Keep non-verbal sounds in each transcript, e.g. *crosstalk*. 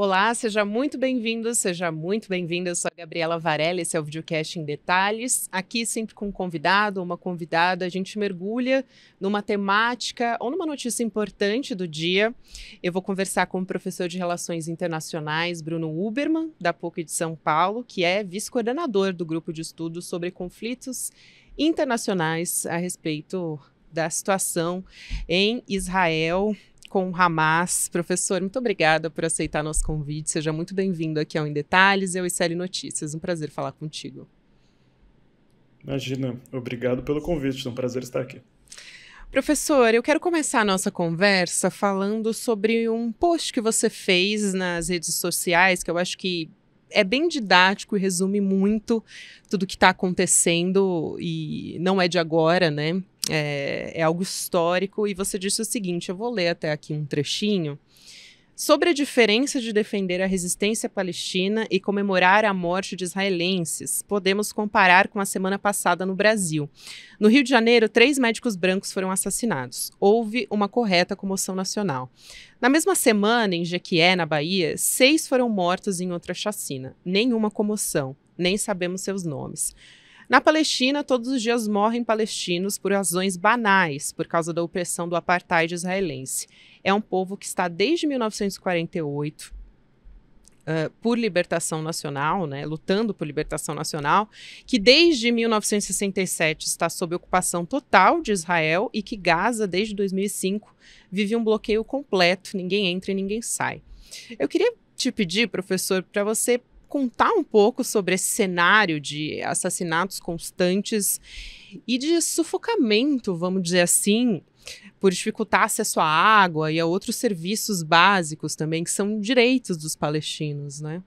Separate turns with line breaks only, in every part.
Olá, seja muito bem-vindo, seja muito bem-vinda. Eu sou a Gabriela Varela, esse é o videocast em detalhes. Aqui, sempre com um convidado ou uma convidada, a gente mergulha numa temática ou numa notícia importante do dia. Eu vou conversar com o professor de Relações Internacionais, Bruno Uberman, da PUC de São Paulo, que é vice-coordenador do grupo de estudos sobre conflitos internacionais a respeito da situação em Israel com Hamas. Professor, muito obrigada por aceitar nosso convite. Seja muito bem-vindo aqui ao Em Detalhes e ao ICL Notícias. Um prazer falar contigo.
Imagina, obrigado pelo convite. É um prazer estar aqui.
Professor, eu quero começar a nossa conversa falando sobre um post que você fez nas redes sociais, que eu acho que é bem didático e resume muito tudo o que está acontecendo e não é de agora, né? é, é algo histórico, e você disse o seguinte: eu vou ler até aqui um trechinho. Sobre a diferença de defender a resistência palestina e comemorar a morte de israelenses, podemos comparar com a semana passada no Brasil. No Rio de Janeiro, três médicos brancos foram assassinados. Houve uma correta comoção nacional. Na mesma semana, em Jequié, na Bahia, seis foram mortos em outra chacina. Nenhuma comoção, nem sabemos seus nomes. Na Palestina, todos os dias morrem palestinos por razões banais, por causa da opressão do apartheid israelense. É um povo que está desde 1948 Uh, por libertação nacional, né, lutando por libertação nacional, que desde 1967 está sob ocupação total de Israel e que Gaza, desde 2005, vive um bloqueio completo, ninguém entra e ninguém sai. Eu queria te pedir, professor, para você contar um pouco sobre esse cenário de assassinatos constantes e de sufocamento, vamos dizer assim, por dificultar acesso à água e a outros serviços básicos também, que são direitos dos palestinos, né?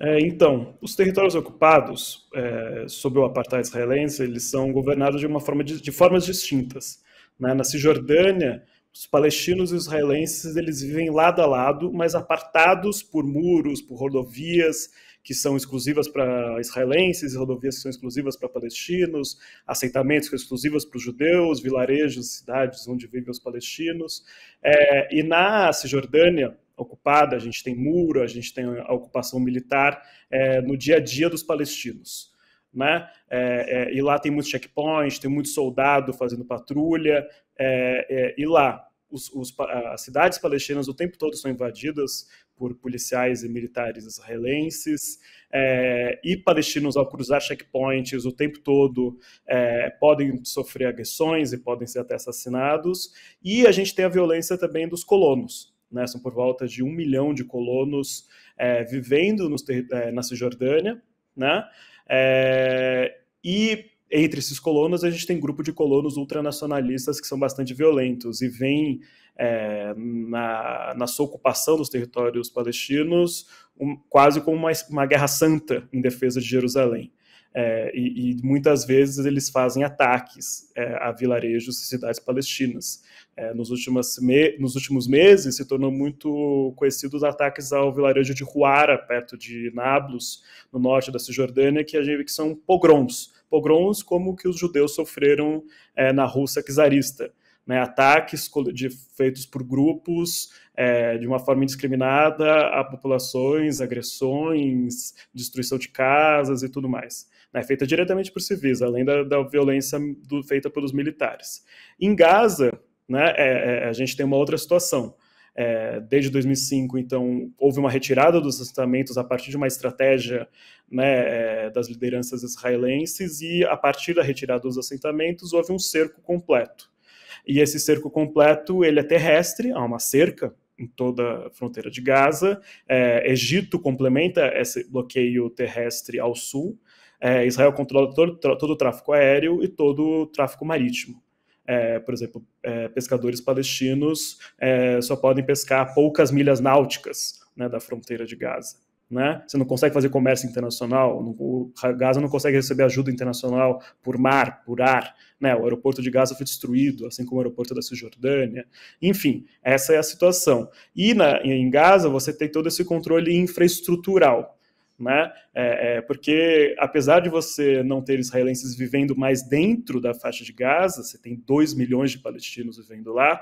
É, então, os territórios ocupados é, sob o apartheid israelense, eles são governados de uma forma de, de formas distintas. Né? Na Cisjordânia, os palestinos e os israelenses eles vivem lado a lado, mas apartados por muros, por rodovias que são exclusivas para israelenses, rodovias que são exclusivas para palestinos, assentamentos que são exclusivas para os judeus, vilarejos, cidades onde vivem os palestinos. É, e na Cisjordânia, ocupada, a gente tem muro, a gente tem a ocupação militar é, no dia a dia dos palestinos. Né? É, é, e lá tem muito checkpoints, tem muito soldado fazendo patrulha, é, é, e lá os, os, as cidades palestinas o tempo todo são invadidas por policiais e militares israelenses, é, e palestinos, ao cruzar checkpoints o tempo todo, é, podem sofrer agressões e podem ser até assassinados. E a gente tem a violência também dos colonos. Né? São por volta de um milhão de colonos é, vivendo nos, é, na Cisjordânia, né? É, e entre esses colonos, a gente tem grupo de colonos ultranacionalistas que são bastante violentos e vem é, na, na, sua ocupação dos territórios palestinos um, quase como uma, uma, guerra santa em defesa de Jerusalém. É, e, e, muitas vezes eles fazem ataques é, a vilarejos e cidades palestinas. É, nos, me, nos últimos meses se tornou muito conhecido os ataques ao vilarejo de Huara, perto de Nablus, no norte da Cisjordânia, que, a gente, que são pogroms pogroms como que os judeus sofreram é, na Rússia czarista. Né, ataques de, feitos por grupos é, de uma forma indiscriminada a populações, agressões, destruição de casas e tudo mais. Né, feita diretamente por civis, além da, da violência do, feita pelos militares. Em Gaza, né, é, é, a gente tem uma outra situação é, desde 2005, então, houve uma retirada dos assentamentos a partir de uma estratégia né, é, das lideranças israelenses, e a partir da retirada dos assentamentos houve um cerco completo. E esse cerco completo ele é terrestre, há uma cerca em toda a fronteira de Gaza. É, Egito complementa esse bloqueio terrestre ao sul. É, Israel controla todo, todo o tráfego aéreo e todo o tráfego marítimo. É, por exemplo, é, pescadores palestinos é, só podem pescar poucas milhas náuticas né, da fronteira de Gaza. Né? Você não consegue fazer comércio internacional, o Gaza não consegue receber ajuda internacional por mar, por ar. Né? O aeroporto de Gaza foi destruído, assim como o aeroporto da Cisjordânia. Enfim, essa é a situação. E na, em Gaza você tem todo esse controle infraestrutural né? É, é, porque apesar de você não ter israelenses vivendo mais dentro da faixa de Gaza, você tem 2 milhões de palestinos vivendo lá,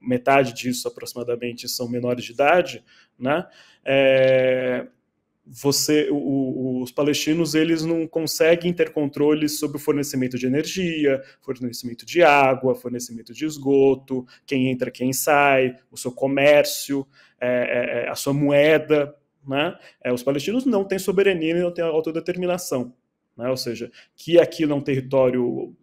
metade disso aproximadamente são menores de idade, né? É, você, o, os palestinos eles não conseguem ter controle sobre o fornecimento de energia, fornecimento de água, fornecimento de esgoto, quem entra, quem sai, o seu comércio, é, é, é a sua moeda, né? É, os palestinos não têm soberania e não têm autodeterminação. Né? Ou seja, que aquilo é um território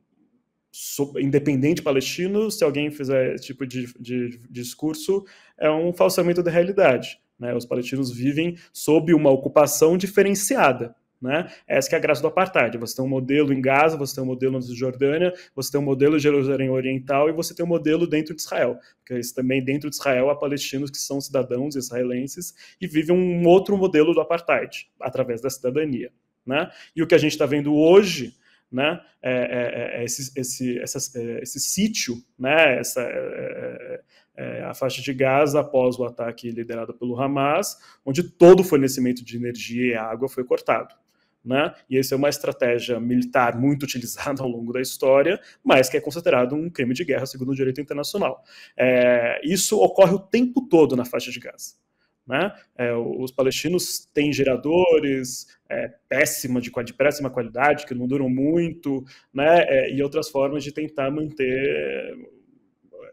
independente palestino, se alguém fizer esse tipo de, de, de discurso, é um falsamento da realidade. Né? Os palestinos vivem sob uma ocupação diferenciada. Né? Essa é a graça do apartheid. Você tem um modelo em Gaza, você tem um modelo na Cisjordânia, você tem um modelo em Jerusalém Oriental e você tem um modelo dentro de Israel. Porque também dentro de Israel há palestinos que são cidadãos israelenses e vivem um outro modelo do apartheid, através da cidadania. Né? E o que a gente está vendo hoje né? É, é, é, é esse, esse, essa, é, esse sítio, né? Essa, é, a faixa de Gaza após o ataque liderado pelo Hamas, onde todo o fornecimento de energia e água foi cortado né? E essa é uma estratégia militar muito utilizada ao longo da história, mas que é considerado um crime de guerra segundo o direito internacional. É, isso ocorre o tempo todo na faixa de Gaza. Né? É, os palestinos têm geradores é, péssima de, de, péssima qualidade que não duram muito, né? É, e outras formas de tentar manter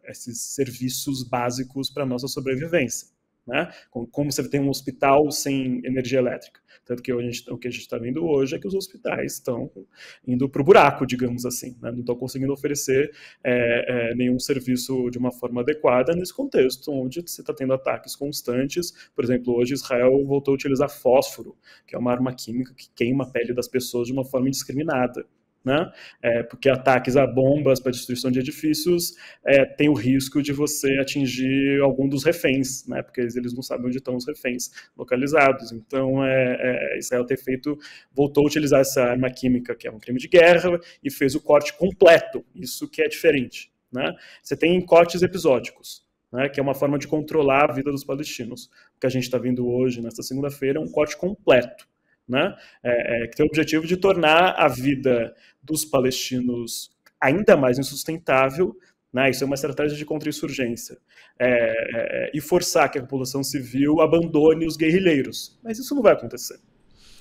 é, esses serviços básicos para nossa sobrevivência. Né? Como você tem um hospital sem energia elétrica. Tanto que o que a gente está vendo hoje é que os hospitais estão indo para o buraco, digamos assim. Né? Não estão conseguindo oferecer é, é, nenhum serviço de uma forma adequada nesse contexto, onde você está tendo ataques constantes. Por exemplo, hoje Israel voltou a utilizar fósforo, que é uma arma química que queima a pele das pessoas de uma forma indiscriminada né? É, porque ataques a bombas para destruição de edifícios é, tem o risco de você atingir algum dos reféns, né? Porque eles não sabem onde estão os reféns localizados. Então, é, é, Israel ter feito, voltou a utilizar essa arma química, que é um crime de guerra, e fez o corte completo. Isso que é diferente, né? Você tem cortes episódicos. Né, que é uma forma de controlar a vida dos palestinos. O que a gente está vendo hoje, nesta segunda-feira, é um corte completo né? É, é, que tem o objetivo de tornar a vida dos palestinos ainda mais insustentável. Né? Isso é uma estratégia de contra-insurgência. É, é, é, e forçar que a população civil abandone os guerrilheiros. Mas isso não vai acontecer.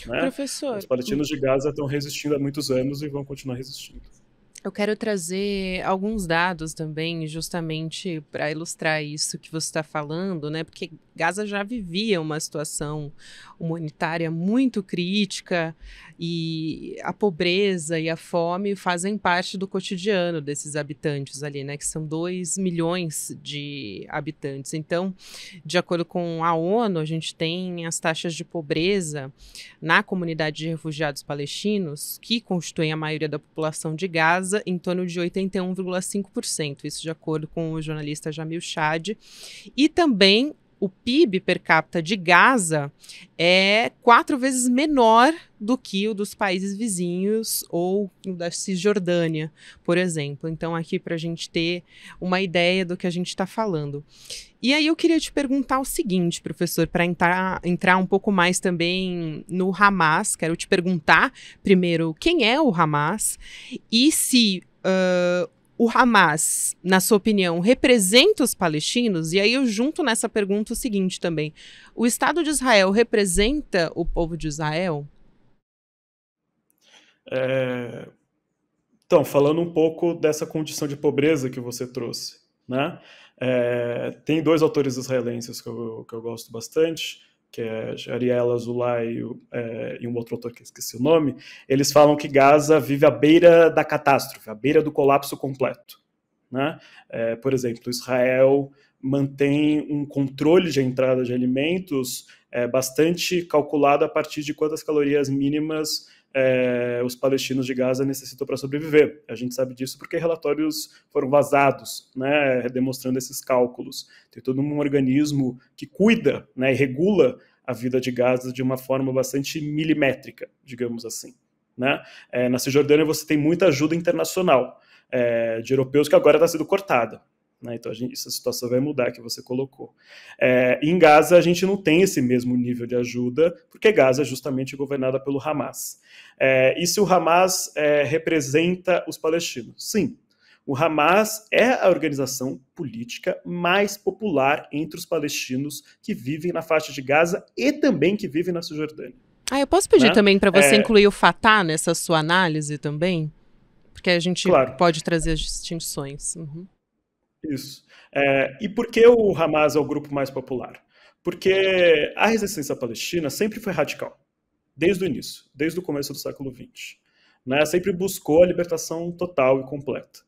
Né? Professor. Os palestinos de Gaza estão resistindo há muitos anos e vão continuar resistindo.
Eu quero trazer alguns dados também, justamente para ilustrar isso que você está falando, né? Porque Gaza já vivia uma situação humanitária muito crítica e a pobreza e a fome fazem parte do cotidiano desses habitantes ali, né, que são 2 milhões de habitantes. Então, de acordo com a ONU, a gente tem as taxas de pobreza na comunidade de refugiados palestinos, que constituem a maioria da população de Gaza, em torno de 81,5%, isso de acordo com o jornalista Jamil Chad, e também o PIB per capita de Gaza é quatro vezes menor do que o dos países vizinhos ou da Cisjordânia, por exemplo. Então, aqui para a gente ter uma ideia do que a gente está falando. E aí eu queria te perguntar o seguinte, professor, para entrar, entrar um pouco mais também no Hamas, quero te perguntar primeiro quem é o Hamas e se uh, o Hamas, na sua opinião, representa os palestinos? E aí eu junto nessa pergunta o seguinte também: o Estado de Israel representa o povo de Israel?
É... Então, falando um pouco dessa condição de pobreza que você trouxe, né? É... Tem dois autores israelenses que eu, que eu gosto bastante que é Ariela Zulay é, e um outro autor que esqueci o nome, eles falam que Gaza vive à beira da catástrofe, à beira do colapso completo. Né? É, por exemplo, Israel mantém um controle de entrada de alimentos é, bastante calculado a partir de quantas calorias mínimas é, os palestinos de Gaza necessitam para sobreviver. A gente sabe disso porque relatórios foram vazados, né, demonstrando esses cálculos. Tem todo um organismo que cuida né, e regula a vida de Gaza de uma forma bastante milimétrica, digamos assim. Né? É, na Cisjordânia você tem muita ajuda internacional é, de europeus que agora está sendo cortada. Né? Então, gente, essa situação vai mudar, que você colocou. É, em Gaza, a gente não tem esse mesmo nível de ajuda, porque Gaza é justamente governada pelo Hamas. É, e se o Hamas é, representa os palestinos? Sim, o Hamas é a organização política mais popular entre os palestinos que vivem na faixa de Gaza e também que vivem na Cisjordânia. Ah, eu posso pedir né? também para você é... incluir
o Fatah nessa sua análise também? Porque a gente claro. pode trazer as distinções. Uhum.
Isso. É, e por que o Hamas é o grupo mais popular? Porque a resistência palestina sempre foi radical, desde o início, desde o começo do século XX. Né? Sempre buscou a libertação total e completa.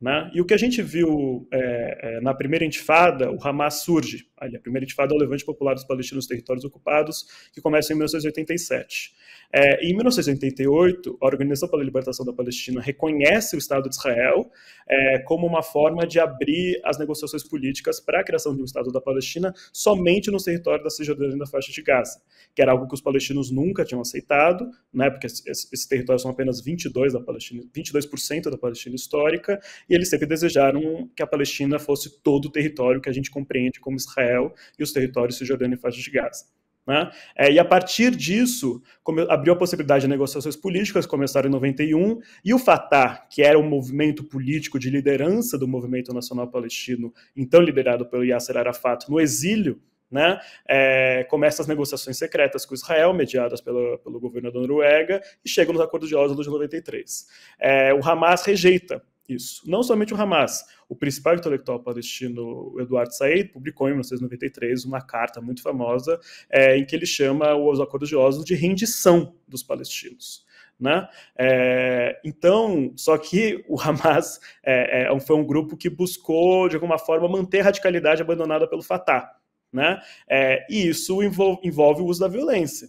Né? E o que a gente viu é, é, na primeira intifada, o Hamas surge ali, a primeira intifada é o levante popular dos palestinos nos territórios ocupados, que começa em 1987. É, em 1988, a Organização pela Libertação da Palestina reconhece o Estado de Israel é, como uma forma de abrir as negociações políticas para a criação de um Estado da Palestina somente nos territórios da Cisjordânia e da Faixa de Gaza, que era algo que os palestinos nunca tinham aceitado, né, porque esses territórios são apenas 22% da Palestina, 22% da Palestina histórica, e eles sempre desejaram que a Palestina fosse todo o território que a gente compreende como Israel Israel e os territórios Cisjordânia e Faixa de Gaza. Né? É, e a partir disso, abriu a possibilidade de negociações políticas, começaram em 91, e o Fatah, que era o um movimento político de liderança do movimento nacional palestino, então liderado pelo Yasser Arafat no exílio, né, é, começa as negociações secretas com Israel, mediadas pelo governo da Noruega, e chegam nos acordos de Oslo de 93. É, o Hamas rejeita isso. Não somente o Hamas. O principal intelectual palestino, Eduardo Said, publicou em 1993 uma carta muito famosa é, em que ele chama os acordos de Oslo de rendição dos palestinos. Né? É, então, só que o Hamas é, é, foi um grupo que buscou, de alguma forma, manter a radicalidade abandonada pelo Fatah. Né? É, e isso envolve, envolve o uso da violência.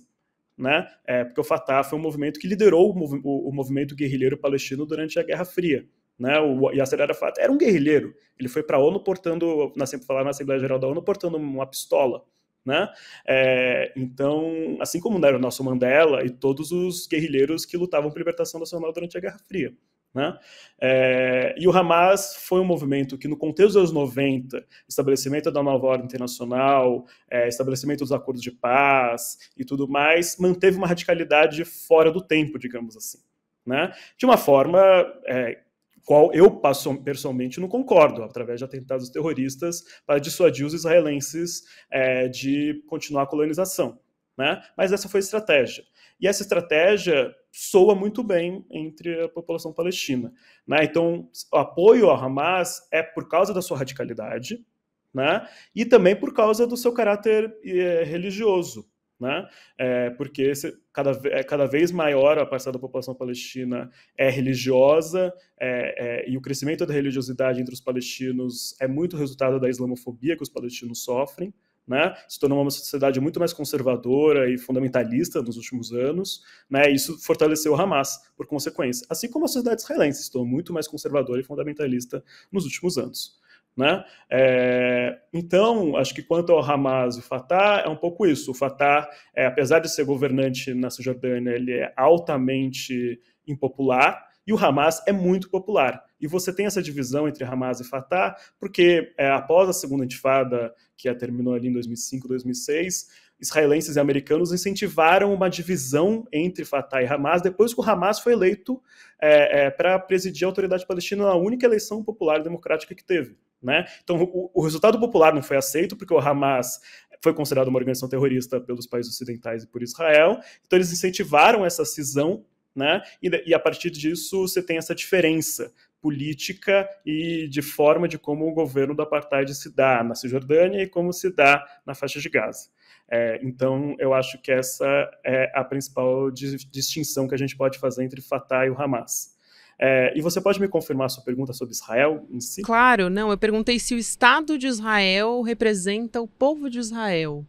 Né? É, porque o Fatah foi um movimento que liderou o, mov o, movimento guerrilheiro palestino durante a Guerra Fria, né, o Yasser Arafat era um guerrilheiro. Ele foi para a ONU portando, na sempre falar na Assembleia Geral da ONU, portando uma pistola. Né? É, então, assim como era o nosso Mandela e todos os guerrilheiros que lutavam pela libertação nacional durante a Guerra Fria. Né? É, e o Hamas foi um movimento que, no contexto dos anos 90, estabelecimento da nova ordem internacional, é, estabelecimento dos acordos de paz e tudo mais, manteve uma radicalidade fora do tempo, digamos assim. Né? De uma forma é, qual eu pessoalmente não concordo, através de atentados terroristas para dissuadir os israelenses é, de continuar a colonização. Né? Mas essa foi a estratégia. E essa estratégia soa muito bem entre a população palestina. Né? Então, o apoio ao Hamas é por causa da sua radicalidade né? e também por causa do seu caráter eh, religioso né? É, porque cada, é cada vez maior a parcela da população palestina é religiosa é, é, e o crescimento da religiosidade entre os palestinos é muito resultado da islamofobia que os palestinos sofrem. Né? se tornou uma sociedade muito mais conservadora e fundamentalista nos últimos anos, né? isso fortaleceu o Hamas, por consequência, assim como a sociedade israelense se tornou muito mais conservadora e fundamentalista nos últimos anos. Né? É, então, acho que quanto ao Hamas e o Fatah, é um pouco isso. O Fatah, é, apesar de ser governante na Cisjordânia, ele é altamente impopular, e o Hamas é muito popular. E você tem essa divisão entre Hamas e Fatah, porque é, após a segunda intifada, que terminou ali em 2005, 2006, israelenses e americanos incentivaram uma divisão entre Fatah e Hamas depois que o Hamas foi eleito é, é, para presidir a autoridade palestina na única eleição popular democrática que teve. Né? Então, o, o, resultado popular não foi aceito, porque o Hamas foi considerado uma organização terrorista pelos países ocidentais e por Israel. Então, eles incentivaram essa cisão, né? e, e a partir disso você tem essa diferença política e de forma de como o governo do apartheid se dá na Cisjordânia e como se dá na faixa de Gaza. É, então, eu acho que essa é a principal distinção que a gente pode fazer entre Fatah e o Hamas. É, e você pode me confirmar a sua pergunta sobre Israel em si? Claro, não. Eu perguntei se o Estado
de Israel representa o povo de Israel.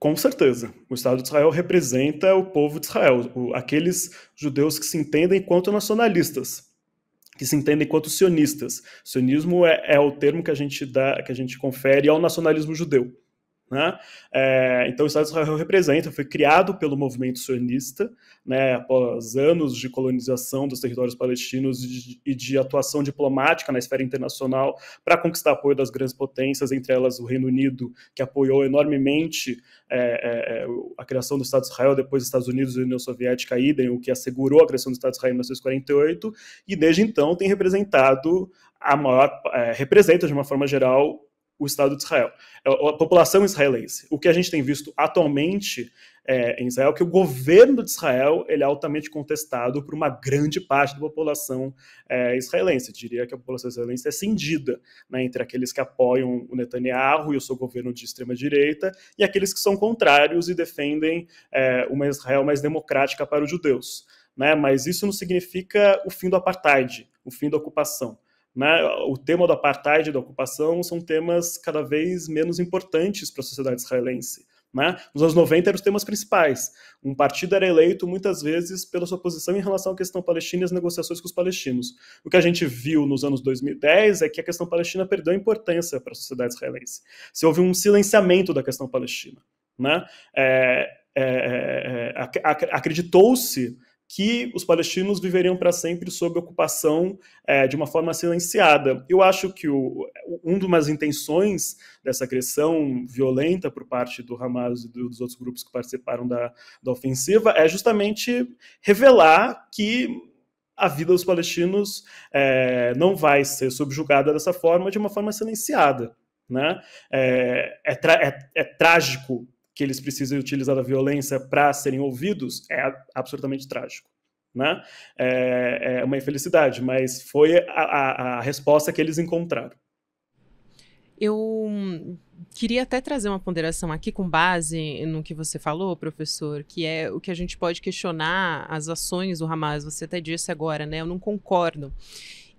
Com certeza. O Estado de Israel representa o povo de Israel, o, aqueles judeus que se entendem quanto nacionalistas, que se entendem quanto sionistas. Sionismo é, é o termo que a gente dá, que a gente confere ao nacionalismo judeu. Né? É, então, o Estado de Israel representa, foi criado pelo movimento sionista, né, após anos de colonização dos territórios palestinos e de, e de atuação diplomática na esfera internacional para conquistar apoio das grandes potências, entre elas o Reino Unido, que apoiou enormemente é, é, é a criação do Estado de Israel, depois dos Estados Unidos e União Soviética, idem, o que assegurou a criação do Estado de Israel em 1948, e desde então tem representado a maior, é, representa de uma forma geral o Estado de Israel, é, a população israelense. O que a gente tem visto atualmente é, em Israel é que o governo de Israel ele é altamente contestado por uma grande parte da população é, israelense. diria que a população israelense é cindida né, entre aqueles que apoiam o Netanyahu e o seu governo de extrema-direita e aqueles que são contrários e defendem é, uma Israel mais democrática para os judeus. Né? Mas isso não significa o fim do apartheid, o fim da ocupação né, o tema do apartheid e da ocupação são temas cada vez menos importantes para a sociedade israelense. Né? Nos anos 90 eram os temas principais. Um partido era eleito muitas vezes pela sua posição em relação à questão palestina e as negociações com os palestinos. O que a gente viu nos anos 2010 é que a questão palestina perdeu importância para a sociedade israelense. Se houve um silenciamento da questão palestina. Né? É, é, é, é acreditou-se que os palestinos viveriam para sempre sob ocupação é, de uma forma silenciada. Eu acho que o, um das intenções dessa agressão violenta por parte do Hamas e dos outros grupos que participaram da, da ofensiva é justamente revelar que a vida dos palestinos é, não vai ser subjugada dessa forma, de uma forma silenciada. Né? É, é, é, é trágico que eles precisam utilizar a violência para serem ouvidos é absolutamente trágico. Né? É, é uma infelicidade, mas foi a, a, a resposta que eles encontraram.
Eu queria até trazer uma ponderação aqui com base no que você falou, professor, que é o que a gente pode questionar as ações do Hamas. Você até disse agora, né? Eu não concordo.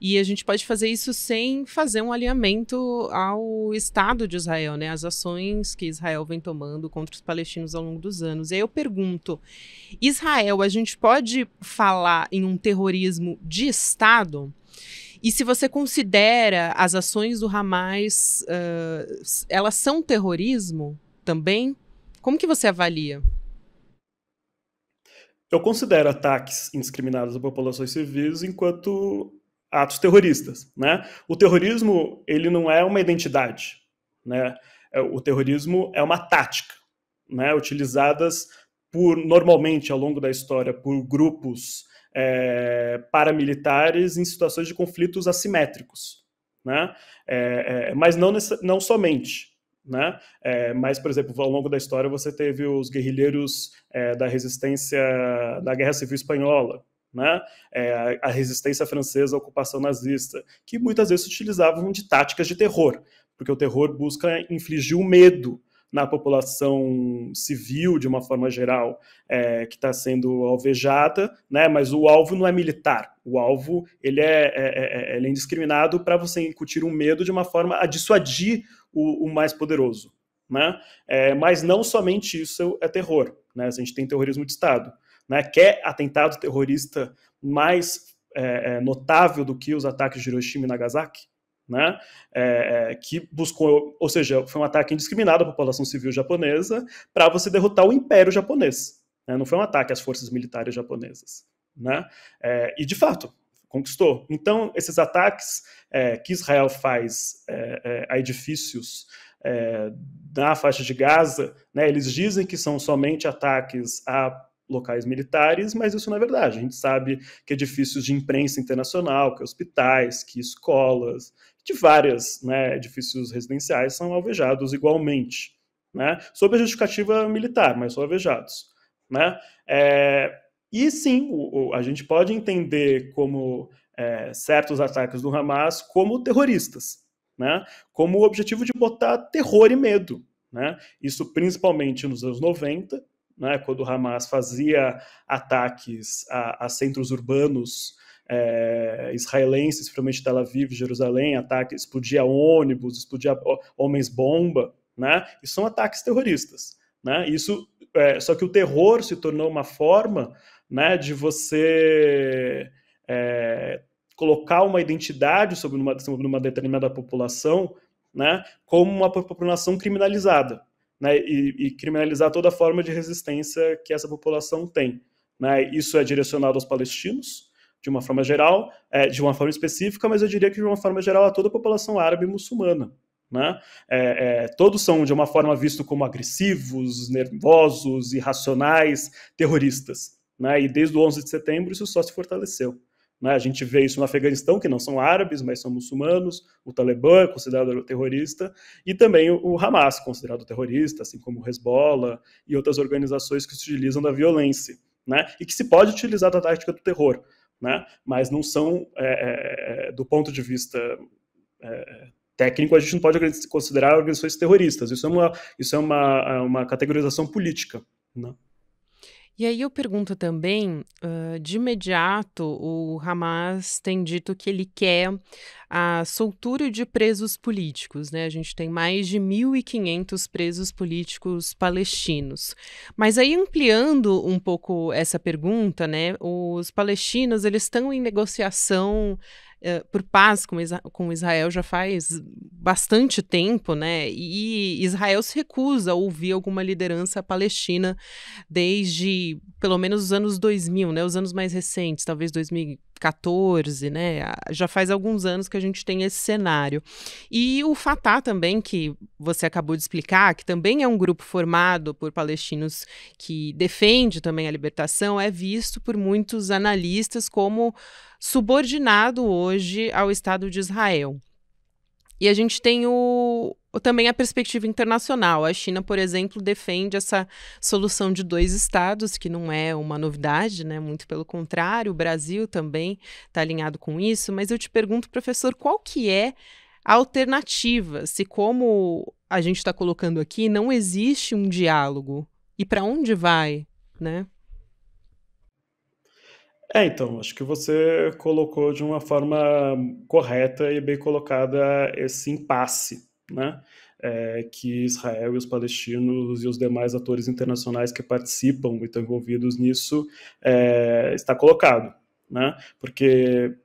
E a gente pode fazer isso sem fazer um alinhamento ao Estado de Israel, né? As ações que Israel vem tomando contra os palestinos ao longo dos anos. E aí eu pergunto: Israel, a gente pode falar em um terrorismo de Estado? E se você considera as ações do Hamas, uh, elas são terrorismo também? Como que você avalia?
Eu considero ataques indiscriminados a populações civis enquanto atos terroristas, né? O terrorismo ele não é uma identidade, né? É, o terrorismo é uma tática, né? Utilizadas por normalmente ao longo da história por grupos é, paramilitares em situações de conflitos assimétricos, né? É, é, mas não não somente, né? É, mas, por exemplo, ao longo da história você teve os guerrilheiros é, da resistência da Guerra Civil Espanhola, né? É, a resistência francesa à ocupação nazista, que muitas vezes utilizavam de táticas de terror, porque o terror busca infligir o medo na população civil de uma forma geral é, que está sendo alvejada, né? Mas o alvo não é militar, o alvo ele é, é, é, é ele é indiscriminado para você incutir um medo de uma forma a dissuadir o, o mais poderoso, né? mas não somente isso é terror, né? A gente tem terrorismo de Estado né, quer atentado terrorista mais é, é, notável do que os ataques de Hiroshima e Nagasaki, né, é, é, que buscou, ou seja, foi um ataque indiscriminado à população civil japonesa para você derrotar o império japonês. Né, não foi um ataque às forças militares japonesas. Né, é, e, de fato, conquistou. Então, esses ataques é, que Israel faz é, a edifícios na faixa de Gaza, né, eles dizem que são somente ataques a locais militares, mas isso não é verdade. A gente sabe que edifícios de imprensa internacional, que hospitais, que escolas, de várias né, edifícios residenciais são alvejados igualmente, né, sob a justificativa militar, mas são alvejados. Né? É, e sim, o, o, a gente pode entender como é, certos ataques do Hamas como terroristas, né, como o objetivo de botar terror e medo. Né? Isso principalmente nos anos 90, né, quando o Hamas fazia ataques a, a centros urbanos é, israelenses, principalmente Tel Aviv, Jerusalém, ataques, explodia ônibus, explodia homens-bomba, né, são ataques terroristas. Né, isso, é, só que o terror se tornou uma forma né, de você é, colocar uma identidade sobre uma, sobre uma determinada população né, como uma população criminalizada né, e, e, criminalizar toda forma de resistência que essa população tem. Né? Isso é direcionado aos palestinos, de uma forma geral, é, de uma forma específica, mas eu diria que de uma forma geral a toda a população árabe e muçulmana. Né? É, é, todos são, de uma forma, vistos como agressivos, nervosos, irracionais, terroristas. Né? E desde o 11 de setembro isso só se fortaleceu. Né? A gente vê isso no Afeganistão, que não são árabes, mas são muçulmanos, o Talibã é considerado terrorista, e também o Hamas, considerado terrorista, assim como o Hezbollah e outras organizações que se utilizam da violência, né? e que se pode utilizar da tática do terror, né? mas não são, é, é, é do ponto de vista é, técnico, a gente não pode considerar organizações terroristas. Isso é uma, isso é uma, é uma categorização política. Não. Né?
E aí eu pergunto também, uh, de imediato, o Hamas tem dito que ele quer a soltura de presos políticos, né? A gente tem mais de 1.500 presos políticos palestinos. Mas aí ampliando um pouco essa pergunta, né? Os palestinos, eles estão em negociação eh, por paz com, com Israel já faz bastante tempo, né? E Israel se recusa a ouvir alguma liderança palestina desde pelo menos os anos 2000, né? Os anos mais recentes, talvez 2000 14, né? Já faz alguns anos que a gente tem esse cenário. E o Fatah também, que você acabou de explicar, que também é um grupo formado por palestinos que defende também a libertação, é visto por muitos analistas como subordinado hoje ao Estado de Israel. E a gente tem o, também a perspectiva internacional. A China, por exemplo, defende essa solução de dois estados, que não é uma novidade, né? Muito pelo contrário, o Brasil também está alinhado com isso. Mas eu te pergunto, professor, qual que é a alternativa? Se como a gente está colocando aqui, não existe um diálogo. E para onde vai, né?
É, então, acho que você colocou de uma forma correta e bem colocada esse impasse, né? É, que Israel e os palestinos e os demais atores internacionais que participam e estão envolvidos nisso é, está colocado, né? Porque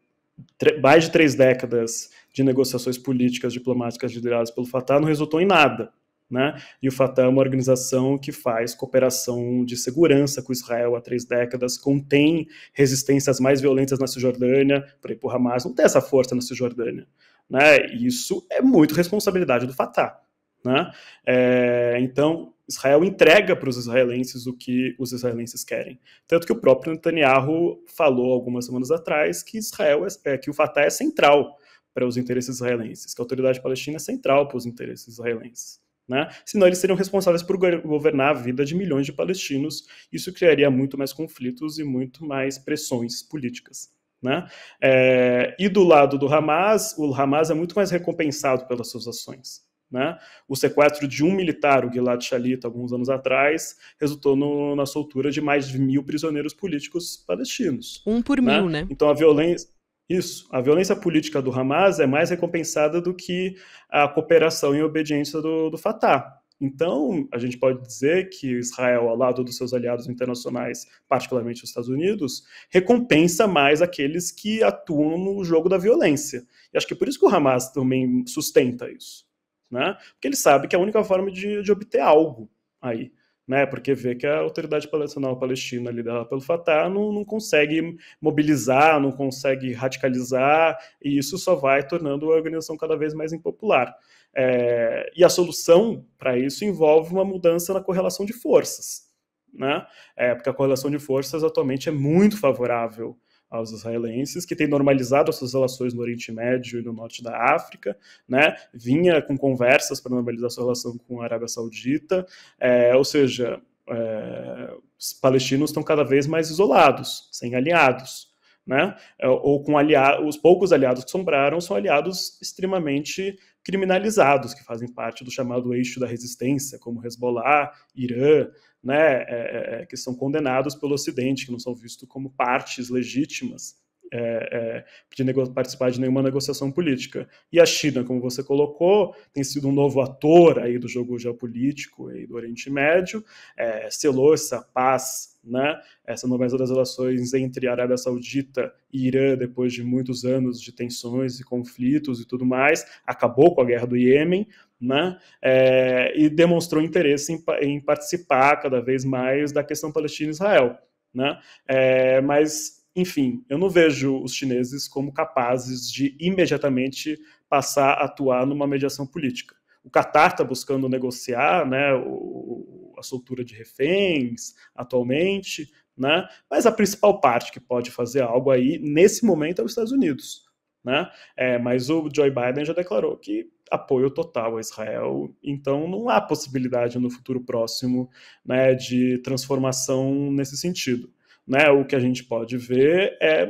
mais de três décadas de negociações políticas, diplomáticas lideradas pelo Fatah não resultou em nada, né? E o Fatah é uma organização que faz cooperação de segurança com Israel há três décadas, contém resistências mais violentas na Cisjordânia, por exemplo, o Hamas não tem essa força na Cisjordânia. Né? Isso é muito responsabilidade do Fatah. Né? É, então, Israel entrega para os israelenses o que os israelenses querem. Tanto que o próprio Netanyahu falou algumas semanas atrás que Israel é, é que o Fatah é central para os interesses israelenses, que a autoridade palestina é central para os interesses israelenses né? Senão eles seriam responsáveis por governar a vida de milhões de palestinos. Isso criaria muito mais conflitos e muito mais pressões políticas. Né? É, e do lado do Hamas, o Hamas é muito mais recompensado pelas suas ações. Né? O sequestro de um militar, o Gilad Shalit, alguns anos atrás, resultou no, na soltura de mais de mil prisioneiros políticos palestinos. Um por né? mil, né? Então a violência isso. A violência política do Hamas é mais recompensada do que a cooperação e obediência do, do Fatah. Então, a gente pode dizer que Israel, ao lado dos seus aliados internacionais, particularmente os Estados Unidos, recompensa mais aqueles que atuam no jogo da violência. E acho que é por isso que o Hamas também sustenta isso. Né? Porque ele sabe que é a única forma de, de obter algo aí né? Porque vê que a autoridade palestinal palestina liderada pelo Fatah não, não consegue mobilizar, não consegue radicalizar, e isso só vai tornando a organização cada vez mais impopular. É, e a solução para isso envolve uma mudança na correlação de forças, né? É, porque a correlação de forças atualmente é muito favorável aos israelenses, que tem normalizado as suas relações no Oriente Médio e no norte da África, né? vinha com conversas para normalizar sua relação com a Arábia Saudita, é, ou seja, é, os palestinos estão cada vez mais isolados, sem aliados né? É, ou com aliados, os poucos aliados que sobraram são aliados extremamente criminalizados, que fazem parte do chamado eixo da resistência, como Hezbollah, Irã, né? É, é, é que são condenados pelo Ocidente, que não são vistos como partes legítimas é, é, de participar de nenhuma negociação política. E a China, como você colocou, tem sido um novo ator aí do jogo geopolítico e do Oriente Médio, é, selou essa paz, né, essa novela das relações entre a Arábia Saudita e Irã depois de muitos anos de tensões e conflitos e tudo mais, acabou com a guerra do Iêmen, né, é, e demonstrou interesse em, em, participar cada vez mais da questão Palestina-Israel. Né? É, mas enfim, eu não vejo os chineses como capazes de imediatamente passar a atuar numa mediação política. O Catar está buscando negociar né, o, a soltura de reféns atualmente, né, mas a principal parte que pode fazer algo aí, nesse momento, é os Estados Unidos. Né? É, mas o Joe Biden já declarou que apoio total a Israel, então não há possibilidade no futuro próximo né, de transformação nesse sentido né, o que a gente pode ver é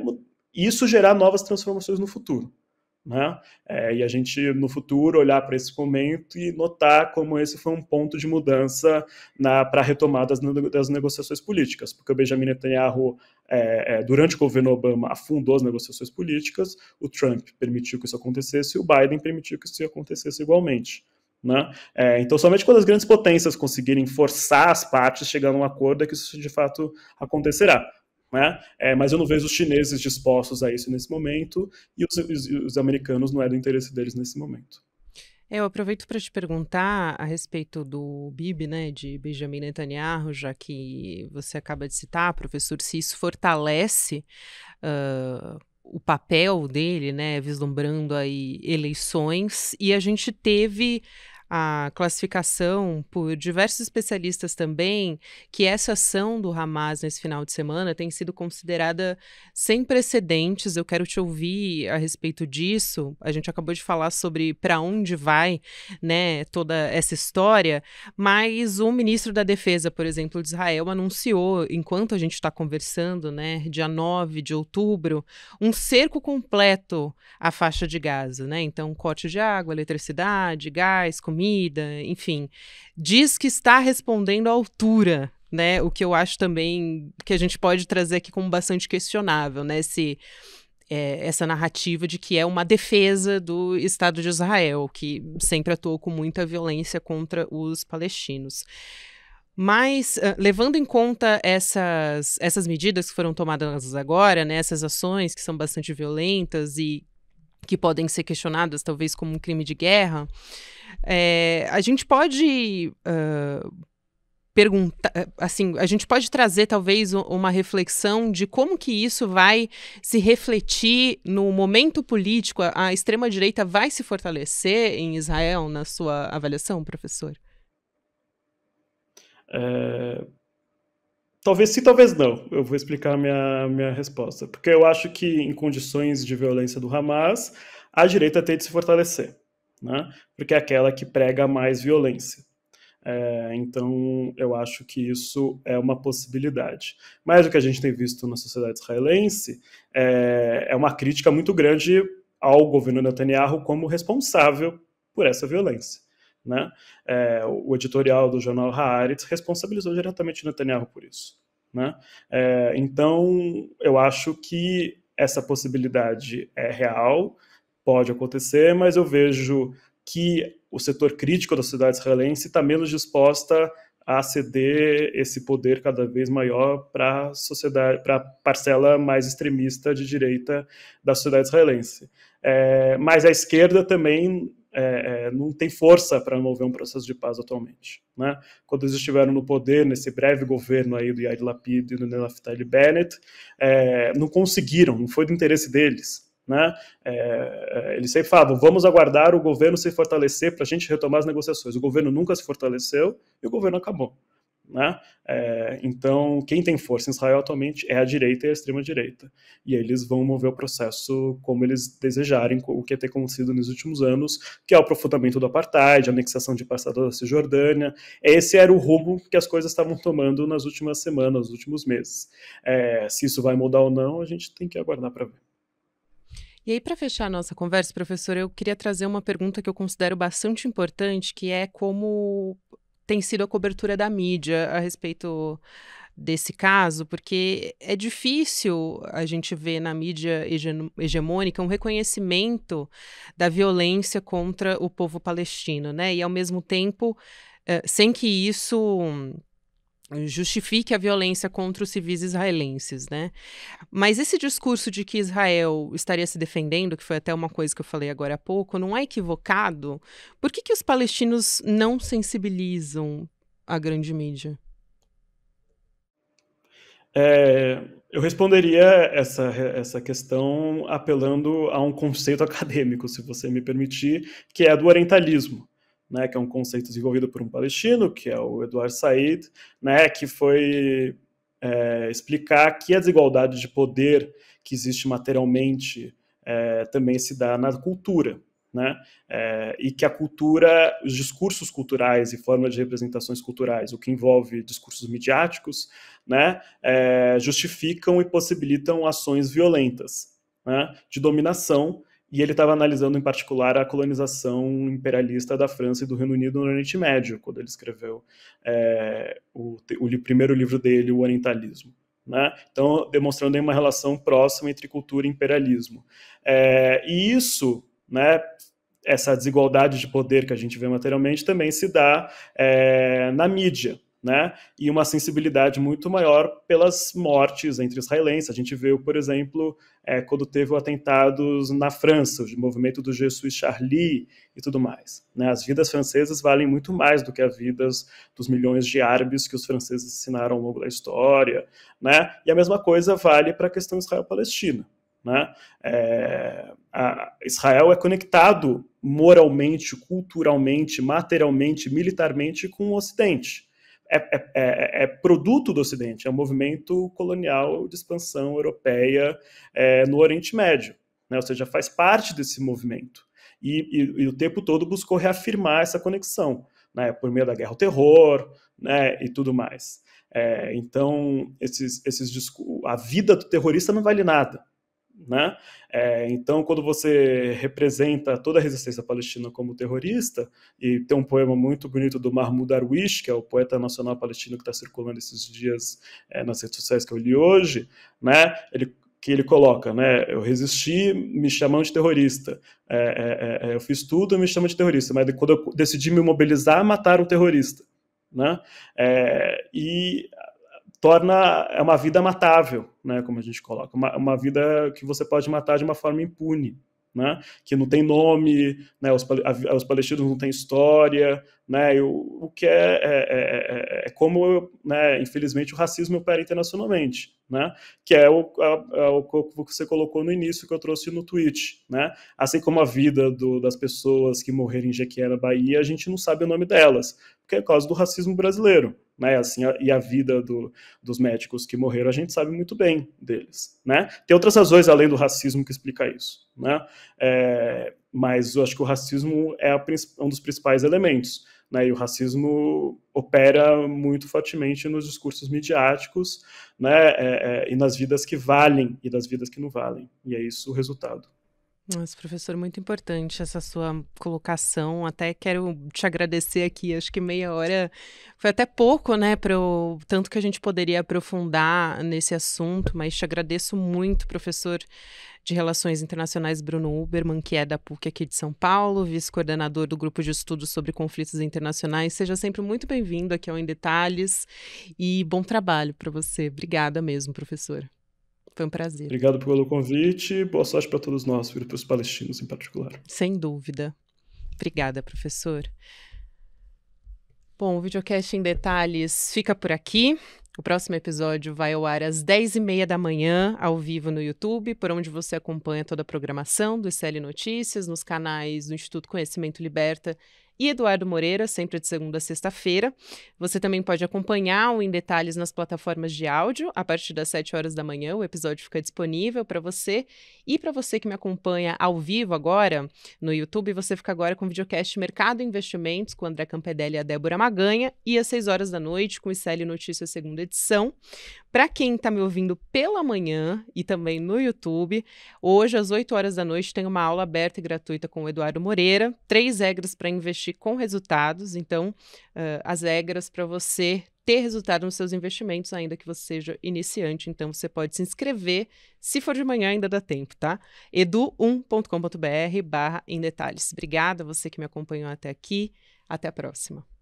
isso gerar novas transformações no futuro. Né? É, e a gente, no futuro, olhar para esse momento e notar como esse foi um ponto de mudança para a retomada das, das, negociações políticas, porque o Benjamin Netanyahu, é, é, durante o governo Obama, afundou as negociações políticas, o Trump permitiu que isso acontecesse e o Biden permitiu que isso acontecesse igualmente. Né? É, então, somente quando as grandes potências conseguirem forçar as partes chegar a um acordo é que isso de fato acontecerá. Né? É, mas eu não vejo os chineses dispostos a isso nesse momento e os, os, os americanos não é do interesse deles nesse momento.
É, eu aproveito para te perguntar a respeito do BIB, né, de Benjamin Netanyahu, já que você acaba de citar, professor, se isso fortalece uh, o papel dele, né, vislumbrando aí eleições, e a gente teve a classificação por diversos especialistas também que essa ação do Hamas nesse final de semana tem sido considerada sem precedentes. Eu quero te ouvir a respeito disso. A gente acabou de falar sobre para onde vai, né, toda essa história, mas o ministro da Defesa, por exemplo, de Israel anunciou, enquanto a gente está conversando, né, dia 9 de outubro, um cerco completo à faixa de Gaza, né? Então, corte de água, eletricidade, gás, comida comida, enfim, diz que está respondendo à altura né, o que eu acho também que a gente pode trazer aqui como bastante questionável, né? Se é, essa narrativa de que é uma defesa do Estado de Israel, que sempre atuou com muita violência contra os palestinos. Mas, ah, levando em conta essas, essas medidas que foram tomadas agora, né, essas ações que são bastante violentas e que podem ser questionadas, talvez, como um crime de guerra, é, a gente pode. Uh, ah, perguntar, assim, a gente pode trazer talvez uma reflexão de como que isso vai se refletir no momento político, a extrema direita vai se fortalecer em Israel na sua avaliação, professor?
É, Talvez sim, talvez não. Eu vou explicar minha, minha resposta. Porque eu acho que, em condições de violência do Hamas, a direita tem de se fortalecer, né? porque é aquela que prega mais violência. É, então, eu acho que isso é uma possibilidade. Mas o que a gente tem visto na sociedade israelense é, é uma crítica muito grande ao governo Netanyahu como responsável por essa violência. Né? É, o editorial do jornal Haaretz responsabilizou diretamente Netanyahu por isso. Né? É, então, eu acho que essa possibilidade é real, pode acontecer, mas eu vejo que o setor crítico da sociedade israelense está menos disposta a ceder esse poder cada vez maior para a sociedade, para parcela mais extremista de direita da sociedade israelense. É, mas a esquerda também é, é, não tem força para mover um processo de paz atualmente. Né? Quando eles estiveram no poder, nesse breve governo aí do Yair Lapid e do Naftali Bennett, é, não conseguiram, não foi do interesse deles. Né? É, é, eles sempre falavam, vamos aguardar o governo se fortalecer para a gente retomar as negociações. O governo nunca se fortaleceu e o governo acabou. Né? É, então, quem tem força em Israel atualmente é a direita e a extrema-direita. E eles vão mover o processo como eles desejarem, o que tem acontecido nos últimos anos, que é o aprofundamento do apartheid, a anexação de passada da Cisjordânia. Esse era o rumo que as coisas estavam tomando nas últimas semanas, nos últimos meses. É, se isso vai mudar ou não, a gente tem que aguardar para ver.
E aí, para fechar a nossa conversa, professor, eu queria trazer uma pergunta que eu considero bastante importante, que é como tem sido a cobertura da mídia a respeito desse caso, porque é difícil a gente ver na mídia hegemônica um reconhecimento da violência contra o povo palestino, né? E ao mesmo tempo, eh, sem que isso justifique a violência contra os civis israelenses, né? Mas esse discurso de que Israel estaria se defendendo, que foi até uma coisa que eu falei agora há pouco, não é equivocado? Por que, que os palestinos não sensibilizam a grande mídia?
É, eu responderia essa, essa questão apelando a um conceito *laughs* acadêmico, se você me permitir, que é do orientalismo né, que é um conceito desenvolvido por um palestino, que é o Eduardo Said, né, que foi é, explicar que a desigualdade de poder que existe materialmente é, também se dá na cultura. Né? É, e que a cultura, os discursos culturais e formas de representações culturais, o que envolve discursos midiáticos, né, é, justificam e possibilitam ações violentas né, de dominação e ele estava analisando em particular a colonização imperialista da França e do Reino Unido no Oriente Médio, quando ele escreveu é, o, o, primeiro livro dele, O Orientalismo. Né? Então, demonstrando uma relação próxima entre cultura e imperialismo. É, e isso, né, essa desigualdade de poder que a gente vê materialmente, também se dá é, na mídia né? E uma sensibilidade muito maior pelas mortes entre israelenses. A gente viu, por exemplo, é, quando teve atentados na França, o movimento do Jesus Charlie e tudo mais. Né? As vidas francesas valem muito mais do que as vidas dos milhões de árabes que os franceses ensinaram ao longo da história, né? E a mesma coisa vale para a questão Israel-Palestina. Né? É, Israel é conectado moralmente, culturalmente, materialmente, militarmente com o Ocidente. É é, é, é, é, produto do Ocidente, é um movimento colonial de expansão europeia é, no Oriente Médio, né? ou seja, faz parte desse movimento. E, e, e, o tempo todo buscou reafirmar essa conexão, né? por meio da guerra ao terror né? e tudo mais. É, então, esses, esses a vida do terrorista não vale nada. Né? É, então, quando você representa toda a resistência palestina como terrorista, e tem um poema muito bonito do Mahmoud Darwish, que é o poeta nacional palestino que está circulando esses dias é, nas redes sociais que eu li hoje, né? ele, que ele coloca, né? Eu resisti, me chamam de terrorista. É, é, é, é, eu fiz tudo, me chamam de terrorista. Mas quando eu decidi me mobilizar, mataram o terrorista. Né? É, e torna é uma vida matável, né, como a gente coloca, uma, uma vida que você pode matar de uma forma impune, né, que não tem nome, né, os, a, os, palestinos não têm história, né, o, o, que é, é, é, é como, infelizmente, o racismo opera internacionalmente, que é o, a, o, que você colocou no início, que eu trouxe no tweet. assim como a vida do, das pessoas que morreram em Jequié, Bahia, a gente não sabe o nome delas, porque é causa do racismo brasileiro né? Assim, e a vida do, dos médicos que morreram, a gente sabe muito bem deles, né? Tem outras razões além do racismo que explica isso, né? É, mas eu acho que o racismo é a, um dos principais elementos, né? E o racismo opera muito fortemente nos discursos midiáticos, né? É, é, e nas vidas que valem e das vidas que não valem. E é isso o resultado.
Nossa, professor, muito importante essa sua colocação. Até quero te agradecer aqui. Acho que meia hora foi até pouco, né? para tanto que a gente poderia aprofundar nesse assunto, mas te agradeço muito, professor de Relações Internacionais Bruno Uberman, que é da PUC aqui de São Paulo, vice-coordenador do Grupo de Estudos sobre Conflitos Internacionais. Seja sempre muito bem-vindo aqui ao Em Detalhes e bom trabalho para você. Obrigada mesmo, professor. Foi um prazer. Obrigado
pelo convite. Boa sorte para todos nós, para os palestinos em particular.
Sem dúvida. Obrigada, professor. Bom, o videocast em detalhes fica por aqui. O próximo episódio vai ao ar às 10h30 da manhã, ao vivo no YouTube, por onde você acompanha toda a programação do ICL Notícias, nos canais do Instituto Conhecimento Liberta e Eduardo Moreira, sempre de segunda a sexta-feira. Você também pode acompanhar o Em Detalhes nas plataformas de áudio. A partir das 7 horas da manhã, o episódio fica disponível para você. E para você que me acompanha ao vivo agora no YouTube, você fica agora com o videocast Mercado e Investimentos com André Campedelli e a Débora Maganha. E às 6 horas da noite, com o ICL Notícias, segunda edição. Para quem está me ouvindo pela manhã e também no YouTube, hoje às 8 horas da noite tem uma aula aberta e gratuita com o Eduardo Moreira. Três regras para investir com resultados. Então, uh, as regras para você ter resultado nos seus investimentos, ainda que você seja iniciante. Então, você pode se inscrever. Se for de manhã, ainda dá tempo, tá? edu1.com.br barra em detalhes. Obrigada a você que me acompanhou até aqui. Até a próxima.